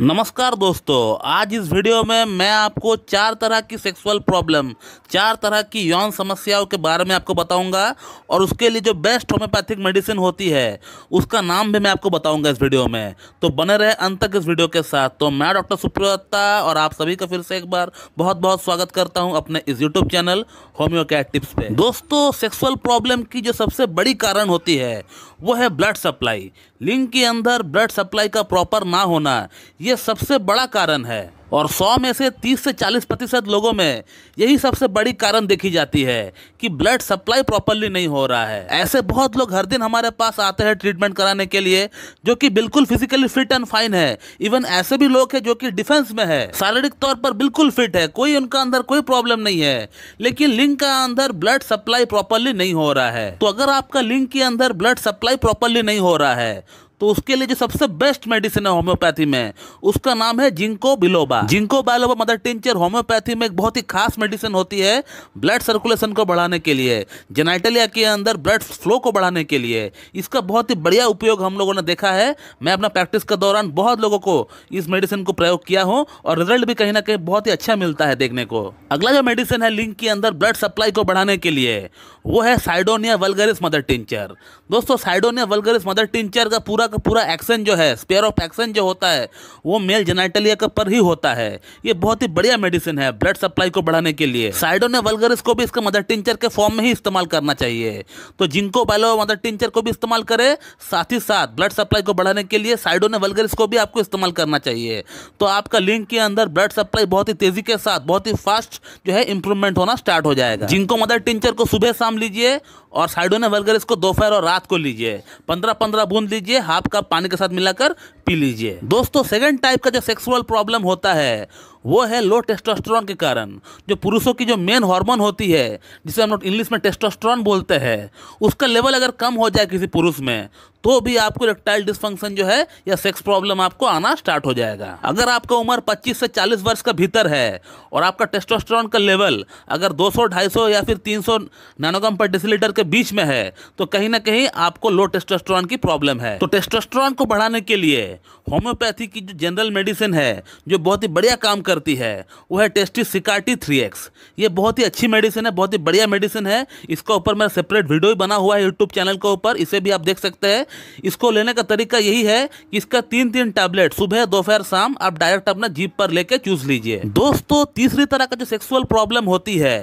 नमस्कार दोस्तों आज इस वीडियो में मैं आपको चार तरह की सेक्सुअल प्रॉब्लम चार तरह की यौन समस्याओं के बारे में आपको बताऊंगा और उसके लिए जो बेस्ट होम्योपैथिक मेडिसिन होती है उसका नाम भी मैं आपको बताऊंगा इस वीडियो में तो बने रहे अंत तक इस वीडियो के साथ तो मैं डॉक्टर सुप्रियोत्ता और आप सभी का फिर से एक बार बहुत बहुत स्वागत करता हूँ अपने इस यूट्यूब चैनल होम्योपैथ टिप्स पे दोस्तों सेक्सुअल प्रॉब्लम की जो सबसे बड़ी कारण होती है वो है ब्लड सप्लाई लिंग के अंदर ब्लड सप्लाई का प्रॉपर ना होना ये सबसे बड़ा कारण है और 100 में से 30 से 40 प्रतिशत लोगों में यही सबसे बड़ी कारण देखी जाती है कि ब्लड सप्लाई प्रॉपरली नहीं हो रहा है ऐसे बहुत लोग हर दिन हमारे पास आते हैं ट्रीटमेंट कराने के लिए जो कि बिल्कुल फिजिकली फिट एंड फाइन है इवन ऐसे भी लोग हैं जो कि डिफेंस में है शारीरिक तौर पर बिल्कुल फिट है कोई उनका अंदर कोई प्रॉब्लम नहीं है लेकिन लिंग का अंदर ब्लड सप्लाई प्रॉपरली नहीं हो रहा है तो अगर आपका लिंग के अंदर ब्लड सप्लाई प्रॉपरली नहीं हो रहा है तो उसके लिए जो सबसे बेस्ट मेडिसिन है होम्योपैथी में उसका नाम है ginkgo biloba ginkgo biloba mother tincture homeopathy में एक बहुत ही खास मेडिसिन होती है ब्लड सर्कुलेशन को बढ़ाने के लिए जेनाइटलिया के अंदर ब्लड फ्लो को बढ़ाने के लिए इसका बहुत ही बढ़िया उपयोग हम लोगों ने देखा है मैं अपना प्रैक्टिस के दौरान बहुत लोगों को इस मेडिसिन को प्रयोग किया हूँ और रिजल्ट भी कहीं ना कहीं बहुत ही अच्छा मिलता है देखने को अगला जो मेडिसिन है लिंक के अंदर ब्लड सप्लाई को बढ़ाने के लिए वो है साइडोनिया वलगरिस मदर टिंचर दोस्तों साइडोनिया वलगरिस मदर टिंचर का पूरा पूरा का पूरा एक्शन जो है स्पेयर ऑफ एक्शन जो होता है वो मेल जेनाइटलिया का पर ही होता है ये बहुत ही बढ़िया मेडिसिन है ब्लड सप्लाई को बढ़ाने के लिए साइडो ने वल्गरिस को भी इसका मदर टिंचर के फॉर्म में ही इस्तेमाल करना चाहिए तो जिनको बैलो मदर टिंचर को भी इस्तेमाल करे साथ ही साथ ब्लड सप्लाई को बढ़ाने के लिए साइडो ने वल्गरिस को भी आपको इस्तेमाल करना चाहिए तो आपका लिंक के अंदर ब्लड सप्लाई बहुत ही तेजी के साथ बहुत ही फास्ट जो है इंप्रूवमेंट होना स्टार्ट हो जाएगा जिनको मदर टिंचर को सुबह शाम लीजिए और साइडो ने वल्गरिस को दोपहर और रात को लीजिए पंद्रह पंद्रह बूंद लीजिए हाथ आपका पानी के साथ मिलाकर पी लीजिए दोस्तों सेकंड टाइप का जो सेक्सुअल प्रॉब्लम होता है वो है लो टेस्टोस्टेरोन के कारण जो पुरुषों की जो मेन हार्मोन होती है जिसे हम लोग इंग्लिश में टेस्टोस्टेरोन बोलते हैं उसका लेवल अगर कम हो जाए किसी पुरुष में तो भी आपको रेक्टाइल डिसफंक्शन जो है या सेक्स प्रॉब्लम आपको आना स्टार्ट हो जाएगा अगर आपका उम्र 25 से 40 वर्ष का भीतर है और आपका टेस्टोस्टेरॉन का लेवल अगर 200 250 या फिर 300 नैनोग्राम पर डेसीलीटर के बीच में है तो कहीं ना कहीं आपको लो टेस्टोस्टेरॉन की प्रॉब्लम है तो टेस्टोस्टेरॉन को बढ़ाने के लिए होम्योपैथी की जो जनरल मेडिसिन है जो बहुत ही बढ़िया काम करती है वो है टेस्टी सिकार्टी थ्री एक्स ये बहुत ही अच्छी मेडिसिन है बहुत ही बढ़िया मेडिसिन है इसके ऊपर मेरा सेपरेट वीडियो भी बना हुआ है यूट्यूब चैनल के ऊपर इसे भी आप देख सकते हैं इसको लेने का तरीका यही है कि इसका तीन तीन टैबलेट सुबह दोपहर शाम आप डायरेक्ट अपना जीप पर लेके चूज लीजिए दोस्तों तीसरी तरह का जो सेक्सुअल प्रॉब्लम होती है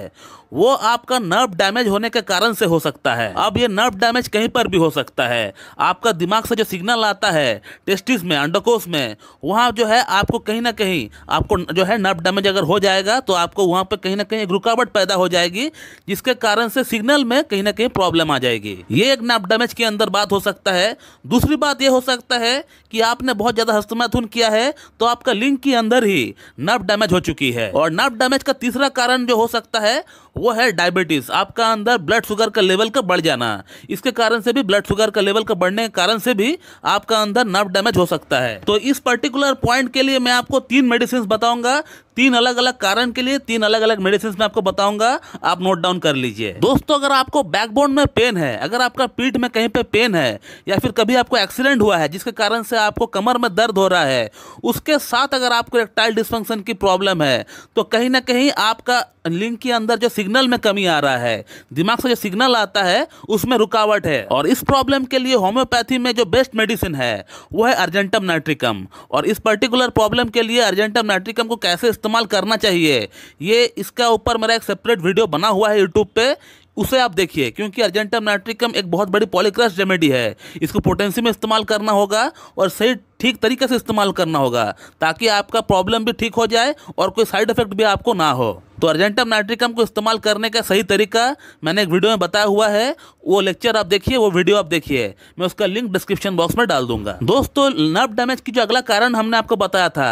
वो आपका नर्व डैमेज होने के कारण से हो सकता है अब ये नर्व डैमेज कहीं पर भी हो सकता है आपका दिमाग से जो सिग्नल आता है टेस्टिस में अंडकोश में वहाँ जो है आपको कहीं ना कहीं आपको जो है नर्व डैमेज अगर हो जाएगा तो आपको वहाँ पर कहीं ना कहीं एक रुकावट पैदा हो जाएगी जिसके कारण से सिग्नल में कहीं ना कहीं प्रॉब्लम आ जाएगी ये एक नर्व डैमेज के अंदर बात हो सकता है दूसरी बात यह हो सकता है कि आपने बहुत ज़्यादा हस्तमैथुन किया है तो आपका लिंक के अंदर ही नर्व डैमेज हो चुकी है और नर्व डैमेज का तीसरा कारण जो हो सकता है वो है डायबिटीज़ आपका अंदर ब्लड शुगर का लेवल का बढ़ जाना इसके कारण से भी ब्लड शुगर का लेवल का बढ़ने के कारण से भी आपका अंदर नर्व डैमेज हो सकता सकता है तो इस पर्टिकुलर पॉइंट के लिए मैं आपको तीन मेडिसिन बताऊंगा तीन अलग अलग कारण के लिए तीन अलग अलग मेडिसिन में आपको बताऊंगा आप नोट डाउन कर लीजिए दोस्तों अगर आपको बैकबोन में पेन है अगर आपका पीठ में कहीं पे पेन है या फिर कभी आपको एक्सीडेंट हुआ है जिसके कारण से आपको कमर में दर्द हो रहा है उसके साथ अगर आपको एक्टाइल डिस्फंक्शन की प्रॉब्लम है तो कहीं ना कहीं आपका लिंग के अंदर जो सिग्नल में कमी आ रहा है दिमाग से जो सिग्नल आता है उसमें रुकावट है और इस प्रॉब्लम के लिए होम्योपैथी में जो बेस्ट मेडिसिन है वो है अर्जेंटम नाइट्रिकम और इस पर्टिकुलर प्रॉब्लम के लिए अर्जेंटम नाइट्रिकम को कैसे इस्तेमाल करना चाहिए ये इसका ऊपर मेरा एक सेपरेट वीडियो बना हुआ है यूट्यूब पे उसे आप देखिए क्योंकि अर्जेंटम नाइट्रिकम एक बहुत बड़ी पॉलीक्रस रेमेडी है इसको पोटेंसी में इस्तेमाल करना होगा और सही ठीक तरीके से इस्तेमाल करना होगा ताकि आपका प्रॉब्लम भी ठीक हो जाए और कोई साइड इफेक्ट भी आपको ना हो तो अर्जेंटम नाइट्रिकम को इस्तेमाल करने का सही तरीका मैंने एक वीडियो में बताया हुआ है वो लेक्चर आप देखिए वो वीडियो आप देखिए मैं उसका लिंक डिस्क्रिप्शन बॉक्स में डाल दूंगा दोस्तों नर्व डैमेज की जो अगला कारण हमने आपको बताया था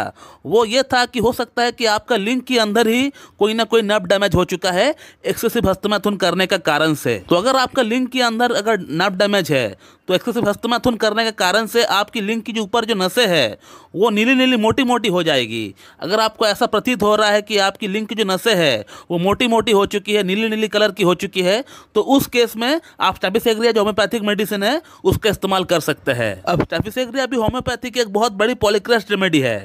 वो ये था कि हो सकता है कि आपका लिंक के अंदर ही कोई ना कोई नर्व डैमेज हो चुका है एक्सेसिव हस्तमैथुन करने का कारण से तो अगर आपका लिंक के अंदर अगर नर्व डैमेज है तो एक्सेसिव हस्तमैथुन करने के कारण से आपकी लिंक की जो ऊपर जो जो नसें हैं वो नीली नीली मोटी मोटी हो जाएगी अगर आपको ऐसा प्रतीत हो रहा है कि आपकी लिंग की जो नसें हैं वो मोटी मोटी हो चुकी है नीली नीली कलर की हो चुकी है तो उस केस में आप स्टेफिसेग्रिया जो होम्योपैथिक मेडिसिन है उसका इस्तेमाल कर सकते हैं अब स्टेफिसेग्रिया भी होम्योपैथी की एक बहुत बड़ी पॉलिक्रेस्ट रेमेडी है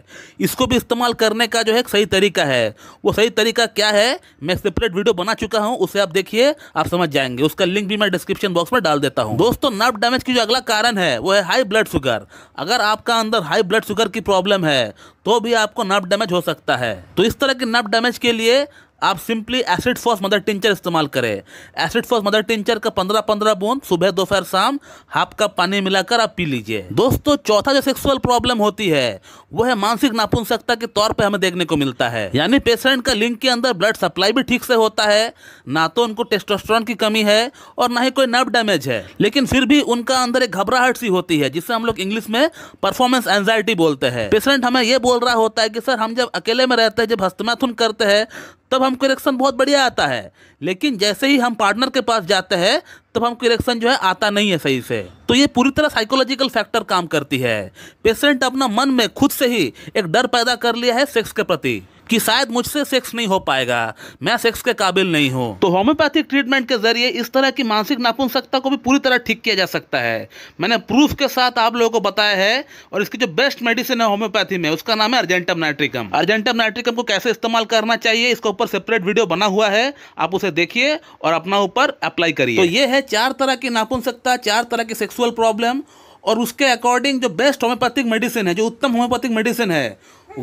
इसको भी इस्तेमाल करने का जो है सही तरीका है वो सही तरीका क्या है मैं सेपरेट वीडियो बना चुका हूँ उसे आप देखिए आप समझ जाएंगे उसका लिंक भी मैं डिस्क्रिप्शन बॉक्स में डाल देता हूँ दोस्तों नर्व डैमेज की जो अगला कारण है वो है हाई ब्लड शुगर अगर आपका अंदर हाई ब्लड शुगर की प्रॉब्लम है तो भी आपको नर्व डैमेज हो सकता है तो इस तरह के नर्व डैमेज के लिए आप simply acid phos mother tincture इस्तेमाल करें एसिड फॉस मदर टिंचर का पंद्रह पंद्रह बूंद सुबह दोपहर शाम हाफ कप पानी मिलाकर आप पी लीजिए दोस्तों चौथा जो सेक्सुअल प्रॉब्लम होती है वो है मानसिक नापुंसकता के तौर पे हमें देखने को मिलता है यानी पेशेंट का लिंग के अंदर ब्लड सप्लाई भी ठीक से होता है ना तो उनको टेस्टोस्ट्रॉन की कमी है और ना ही कोई नर्व डैमेज है लेकिन फिर भी उनका अंदर एक घबराहट सी होती है जिससे हम लोग इंग्लिश में परफॉर्मेंस एंजाइटी बोलते हैं पेशेंट हमें यह बोल रहा होता है कि सर हम जब अकेले में रहते हैं जब हस्तमैथुन करते हैं तब हमको इरेक्शन बहुत बढ़िया आता है लेकिन जैसे ही हम पार्टनर के पास जाते हैं तब हमको इरेक्शन जो है आता नहीं है सही से तो ये पूरी तरह साइकोलॉजिकल फैक्टर काम करती है पेशेंट अपना मन में खुद से ही एक डर पैदा कर लिया है सेक्स के प्रति कि शायद मुझसे सेक्स नहीं हो पाएगा मैं सेक्स के काबिल नहीं हूँ तो होम्योपैथिक ट्रीटमेंट के जरिए इस तरह की मानसिक नापुंसकता को भी पूरी तरह ठीक किया जा सकता है मैंने प्रूफ के साथ आप लोगों को बताया है और इसकी जो बेस्ट मेडिसिन है होम्योपैथी में उसका नाम है अर्जेंटम नाइट्रिकम अर्जेंटम नाइट्रिकम को कैसे इस्तेमाल करना चाहिए इसके ऊपर सेपरेट वीडियो बना हुआ है आप उसे देखिए और अपना ऊपर अप्लाई करिए तो ये है चार तरह की नापुंसकता चार तरह की सेक्सुअल प्रॉब्लम और उसके अकॉर्डिंग जो बेस्ट होम्योपैथिक मेडिसिन है जो उत्तम होम्योपैथिक मेडिसिन है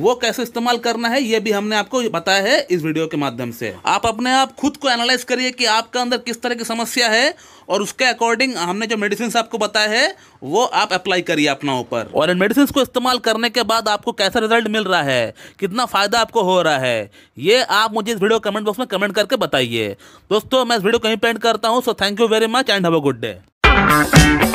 वो कैसे इस्तेमाल करना है ये भी हमने आपको बताया है इस वीडियो के माध्यम से आप अपने आप खुद को एनालाइज करिए कि आपका अंदर किस तरह की समस्या है और उसके अकॉर्डिंग हमने जो मेडिसिन आपको बताया है वो आप अप्लाई करिए अपना ऊपर और इन मेडिसिन को इस्तेमाल करने के बाद आपको कैसा रिजल्ट मिल रहा है कितना फ़ायदा आपको हो रहा है ये आप मुझे इस वीडियो कमेंट बॉक्स में कमेंट करके बताइए दोस्तों मैं इस वीडियो कहीं पेंट करता हूँ so thank you very much and have a good day